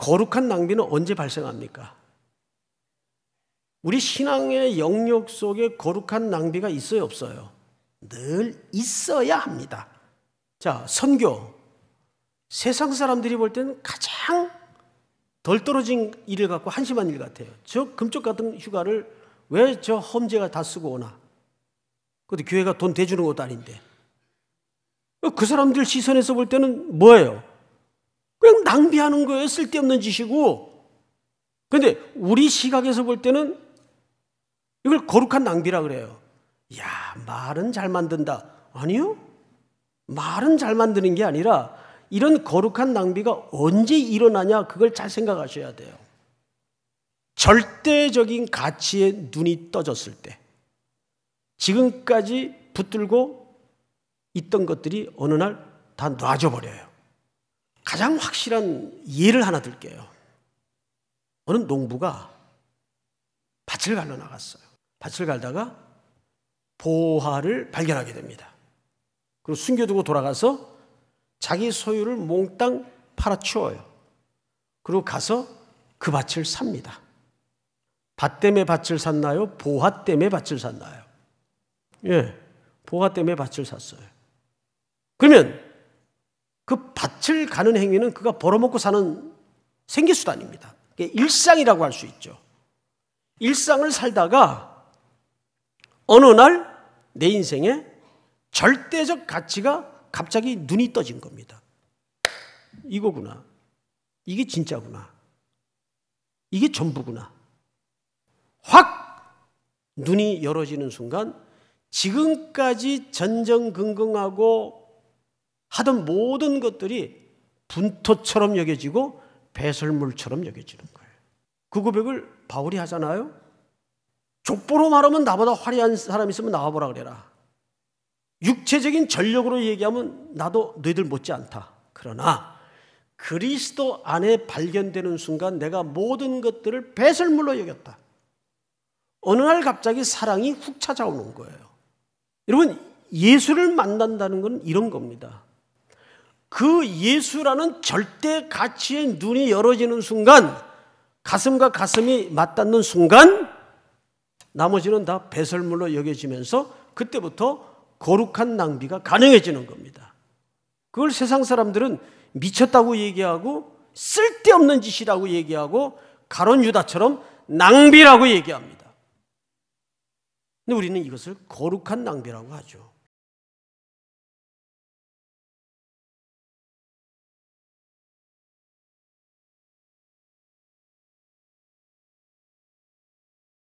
거룩한 낭비는 언제 발생합니까? 우리 신앙의 영역 속에 거룩한 낭비가 있어요, 없어요? 늘 있어야 합니다. 자, 선교. 세상 사람들이 볼 때는 가장 덜 떨어진 일을 갖고 한심한 일 같아요. 저 금쪽 같은 휴가를 왜 저 험제가 다 쓰고 오나? 그런데 교회가 돈 대주는 것도 아닌데. 그 사람들 시선에서 볼 때는 뭐예요? 그냥 낭비하는 거예요. 쓸데없는 짓이고. 그런데 우리 시각에서 볼 때는 이걸 거룩한 낭비라 그래요. 야, 말은 잘 만든다. 아니요. 말은 잘 만드는 게 아니라 이런 거룩한 낭비가 언제 일어나냐 그걸 잘 생각하셔야 돼요. 절대적인 가치에 눈이 떠졌을 때 지금까지 붙들고 있던 것들이 어느 날 다 놔져 버려요. 가장 확실한 예를 하나 들게요. 어느 농부가 밭을 갈러 나갔어요. 밭을 갈다가 보화를 발견하게 됩니다. 그리고 숨겨두고 돌아가서 자기 소유를 몽땅 팔아치워요. 그리고 가서 그 밭을 삽니다. 밭 때문에 밭을 샀나요? 보화 때문에 밭을 샀나요? 예, 보화 때문에 밭을 샀어요. 그러면 그밭 밭을 가는 행위는 그가 벌어먹고 사는 생계수단입니다. 일상이라고 할 수 있죠. 일상을 살다가 어느 날 내 인생에 절대적 가치가 갑자기 눈이 떠진 겁니다. 이거구나. 이게 진짜구나. 이게 전부구나. 확 눈이 열어지는 순간 지금까지 전전긍긍하고 하던 모든 것들이 분토처럼 여겨지고 배설물처럼 여겨지는 거예요. 그 고백을 바울이 하잖아요. 족보로 말하면 나보다 화려한 사람 있으면 나와보라 그래라. 육체적인 전력으로 얘기하면 나도 너희들 못지않다. 그러나 그리스도 안에 발견되는 순간 내가 모든 것들을 배설물로 여겼다. 어느 날 갑자기 사랑이 훅 찾아오는 거예요. 여러분 예수를 만난다는 건 이런 겁니다. 그 예수라는 절대 가치의 눈이 열어지는 순간 가슴과 가슴이 맞닿는 순간 나머지는 다 배설물로 여겨지면서 그때부터 거룩한 낭비가 가능해지는 겁니다. 그걸 세상 사람들은 미쳤다고 얘기하고 쓸데없는 짓이라고 얘기하고 가론 유다처럼 낭비라고 얘기합니다. 근데 우리는 이것을 거룩한 낭비라고 하죠.